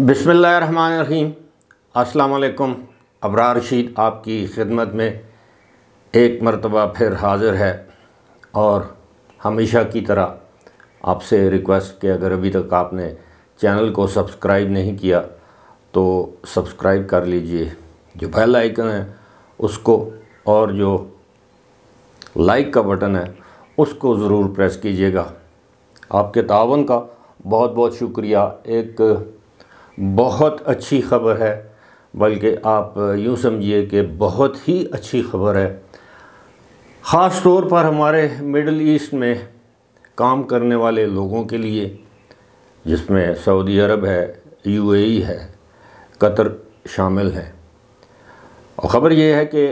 बिसमीम अस्सलाम अबरार रशीद आपकी खिदमत में एक मरतबा फिर हाज़िर है और हमेशा की तरह आपसे रिक्वेस्ट कि अगर अभी तक आपने चैनल को सब्सक्राइब नहीं किया तो सब्सक्राइब कर लीजिए जो बेल आइकन है उसको और जो लाइक का बटन है उसको ज़रूर प्रेस कीजिएगा आपके तावन का बहुत बहुत शुक्रिया एक बहुत अच्छी खबर है बल्कि आप यूँ समझिए कि बहुत ही अच्छी खबर है ख़ास तौर पर हमारे मिडल ईस्ट में काम करने वाले लोगों के लिए जिसमें सऊदी अरब है यूएई है कतर शामिल है और ख़बर यह है कि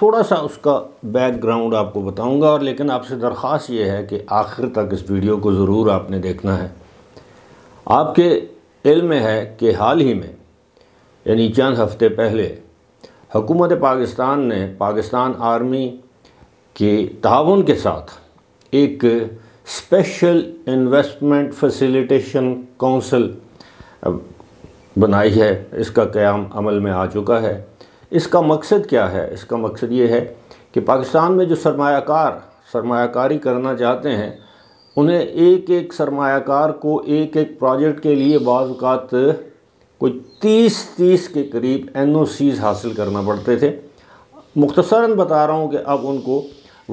थोड़ा सा उसका बैकग्राउंड आपको बताऊंगा और लेकिन आपसे दरख्वास्त ये है कि आखिर तक इस वीडियो को ज़रूर आपने देखना है आपके इल्म है कि हाल ही में यानी चंद हफ्ते पहले हुकूमत पाकिस्तान ने पाकिस्तान आर्मी के तान के साथ एक स्पेशल इन्वेस्टमेंट फैसिलिटेशन काउंसिल बनाई है इसका क्याम अमल में आ चुका है इसका मकसद क्या है इसका मकसद ये है कि पाकिस्तान में जो सरमाकार सरमाकारी करना चाहते हैं उन्हें एक एक सरमाकार को एक एक प्रोजेक्ट के लिए बाज़ात कोई तीस तीस के करीब एन हासिल करना पड़ते थे मुख्तसरा बता रहा हूँ कि अब उनको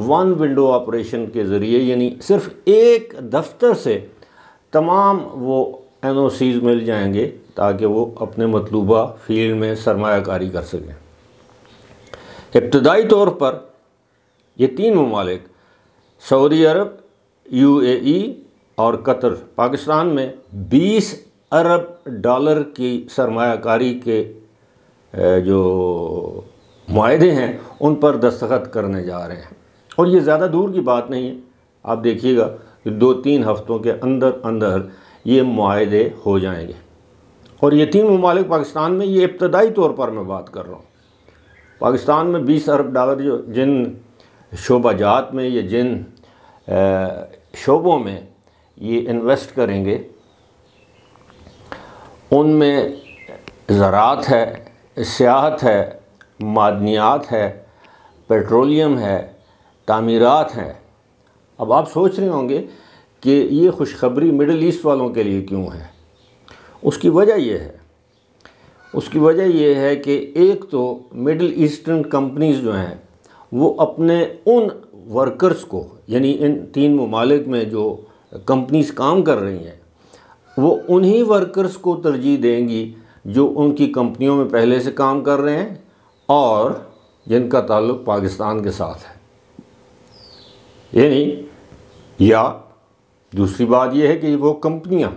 वन विंडो ऑपरेशन के ज़रिए यानी सिर्फ एक दफ्तर से तमाम वो एन मिल जाएंगे ताकि वो अपने मतलूबा फील्ड में सरमाकारी कर सकें इब्तदाई तौर पर ये तीन ममालिक सऊदी अरब यूएई और कतर पाकिस्तान में 20 अरब डॉलर की सरमाकारी के जो माहे हैं उन पर दस्तखत करने जा रहे हैं और ये ज़्यादा दूर की बात नहीं है आप देखिएगा दो तीन हफ्तों के अंदर अंदर ये माहे हो जाएंगे और ये तीन ममालिक पाकिस्तान में ये इब्तदाई तौर पर मैं बात कर रहा हूँ पाकिस्तान में 20 अरब डॉलर जो जिन शोबाजात में ये जिन शोबों में ये इन्वेस्ट करेंगे उनमें ज़रात है सियाहत है मादनियात है पेट्रोलियम है तामीरात हैं अब आप सोच रहे होंगे कि ये खुशखबरी मिडल ईस्ट वालों के लिए क्यों है उसकी वजह यह है उसकी वजह यह है कि एक तो मिडल ईस्टर्न कंपनीज़ जो हैं वो अपने उन वर्कर्स को यानी इन तीन ममालिक में जो कंपनीज काम कर रही हैं वो उन्हीं वर्कर्स को तरजीह देंगी जो उनकी कंपनियों में पहले से काम कर रहे हैं और जिनका ताल्लुक पाकिस्तान के साथ है यानी या दूसरी बात यह है कि वो कंपनियां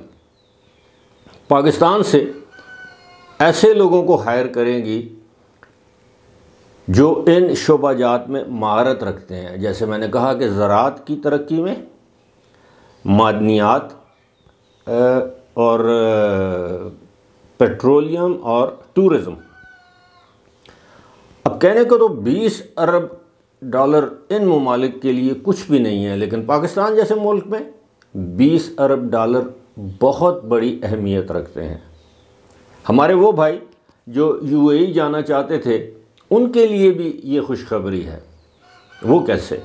पाकिस्तान से ऐसे लोगों को हायर करेंगी जो इन शोबा ज़ात में महारत रखते हैं जैसे मैंने कहा कि ज़रात की तरक्की में मादनियात और पेट्रोलियम और टूरिज़म अब कहने को तो 20 अरब डॉलर इन ममालिक के लिए कुछ भी नहीं है लेकिन पाकिस्तान जैसे मुल्क में 20 अरब डॉलर बहुत बड़ी अहमियत रखते हैं हमारे वो भाई जो यूएई जाना चाहते थे उनके लिए भी ये खुशखबरी है वो कैसे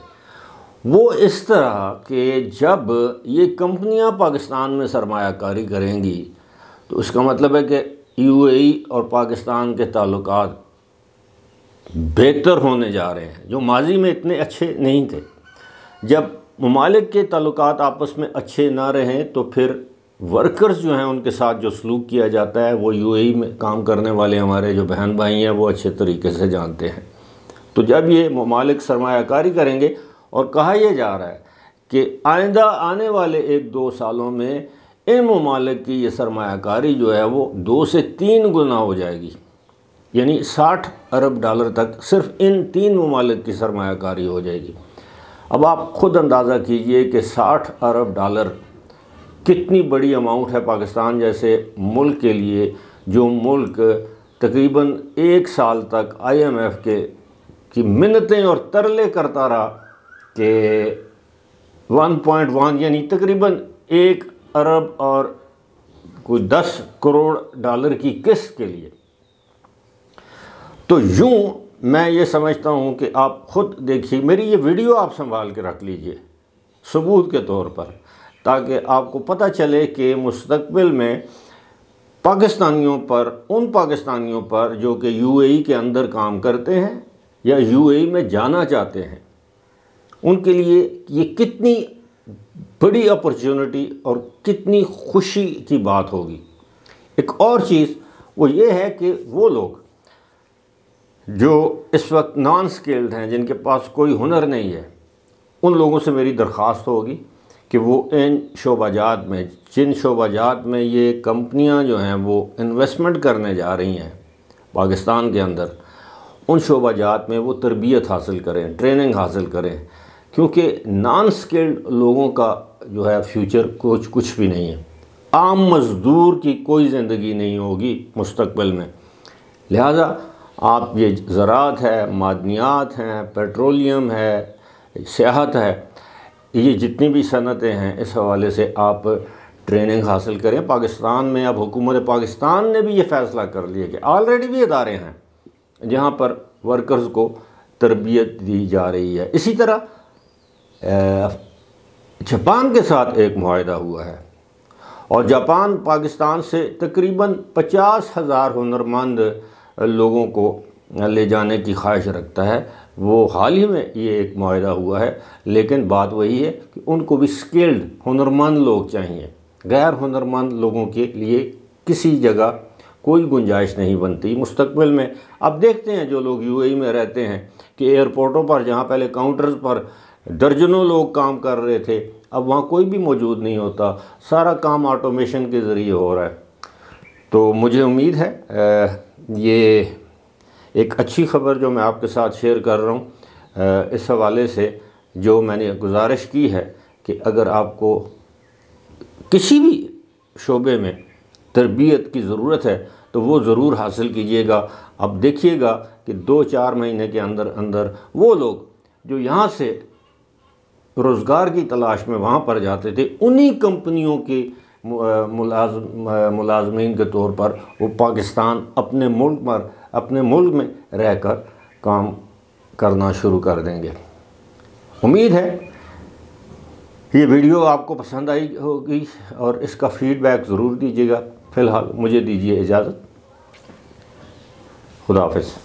वो इस तरह के जब ये कंपनियां पाकिस्तान में सरमाकारी करेंगी तो उसका मतलब है कि यूएई और पाकिस्तान के ताल्लुक बेहतर होने जा रहे हैं जो माजी में इतने अच्छे नहीं थे जब ममालिक के ताल्लुक आपस में अच्छे ना रहें तो फिर वर्कर्स जो हैं उनके साथ जो सलूक किया जाता है वो यूएई e में काम करने वाले हमारे जो बहन भाई हैं वो अच्छे तरीके से जानते हैं तो जब ये ममालिक सरमाकारी करेंगे और कहा यह जा रहा है कि आइंदा आने वाले एक दो सालों में इन ममालिक की ये सरमाकारी जो है वो दो से तीन गुना हो जाएगी यानी साठ अरब डॉलर तक सिर्फ इन तीन ममालिक की सरमाकारी हो जाएगी अब आप ख़ुद अंदाज़ा कीजिए कि साठ अरब डॉलर कितनी बड़ी अमाउंट है पाकिस्तान जैसे मुल्क के लिए जो मुल्क तकरीबन एक साल तक आईएमएफ के की मिन्नतें और तरले करता रहा कि 1.1 यानी तकरीबन एक अरब और कोई दस करोड़ डॉलर की किस्त के लिए तो यूं मैं ये समझता हूं कि आप ख़ुद देखिए मेरी ये वीडियो आप संभाल के रख लीजिए सबूत के तौर पर ताकि आपको पता चले कि मुस्तबिल में पाकिस्तानियों पर उन पाकिस्तानियों पर जो कि यूएई के अंदर काम करते हैं या यूएई में जाना चाहते हैं उनके लिए ये कितनी बड़ी अपॉर्चुनिटी और कितनी खुशी की बात होगी एक और चीज़ वो ये है कि वो लोग जो इस वक्त नॉन स्किल्ड हैं जिनके पास कोई हुनर नहीं है उन लोगों से मेरी दरख्वास्त होगी कि वो इन शोबाजात में जिन शोबाजात में ये कंपनियां जो हैं वो इन्वेस्टमेंट करने जा रही हैं पाकिस्तान के अंदर उन शोबाजात में वो तरबियत हासिल करें ट्रेनिंग हासिल करें क्योंकि नॉन स्किल्ड लोगों का जो है फ्यूचर कुछ कुछ भी नहीं है आम मज़दूर की कोई ज़िंदगी नहीं होगी मुस्तबिल में लिहाजा आप ये ज़रात है मादनियात हैं पेट्रोलियम है सियाहत है ये जितनी भी सनतें हैं इस हवाले से आप ट्रेनिंग हासिल करें पाकिस्तान में अब हुकूमत पाकिस्तान ने भी ये फ़ैसला कर लिया कि ऑलरेडी भी इदारे हैं जहाँ पर वर्कर्स को तरबियत दी जा रही है इसी तरह जापान के साथ एक माहा हुआ है और जापान पाकिस्तान से तकरीबन पचास हज़ार हुनरमंद लोगों को ले जाने की ख्वाहिश रखता है वो हाल ही में ये एक माहा हुआ है लेकिन बात वही है कि उनको भी स्किल्ड हुनरमंद लोग चाहिए गैर हुनरमंद लोगों के लिए किसी जगह कोई गुंजाइश नहीं बनती मुस्तबिल में अब देखते हैं जो लोग यू e में रहते हैं कि एयरपोर्टों पर जहाँ पहले काउंटर्स पर दर्जनों लोग काम कर रहे थे अब वहाँ कोई भी मौजूद नहीं होता सारा काम ऑटोमेशन के ज़रिए हो रहा है तो मुझे उम्मीद है ये एक अच्छी खबर जो मैं आपके साथ शेयर कर रहा हूँ इस हवाले से जो मैंने गुजारिश की है कि अगर आपको किसी भी शोबे में तरबियत की ज़रूरत है तो वो ज़रूर हासिल कीजिएगा आप देखिएगा कि दो चार महीने के अंदर अंदर वो लोग जो यहाँ से रोज़गार की तलाश में वहाँ पर जाते थे उन्हीं कंपनियों के मुलाजम मुलाजमीन के तौर पर वो पाकिस्तान अपने मुल्क पर अपने मुल्क में रहकर काम करना शुरू कर देंगे उम्मीद है ये वीडियो आपको पसंद आई होगी और इसका फीडबैक ज़रूर दीजिएगा फ़िलहाल मुझे दीजिए इजाज़त खुदाफिज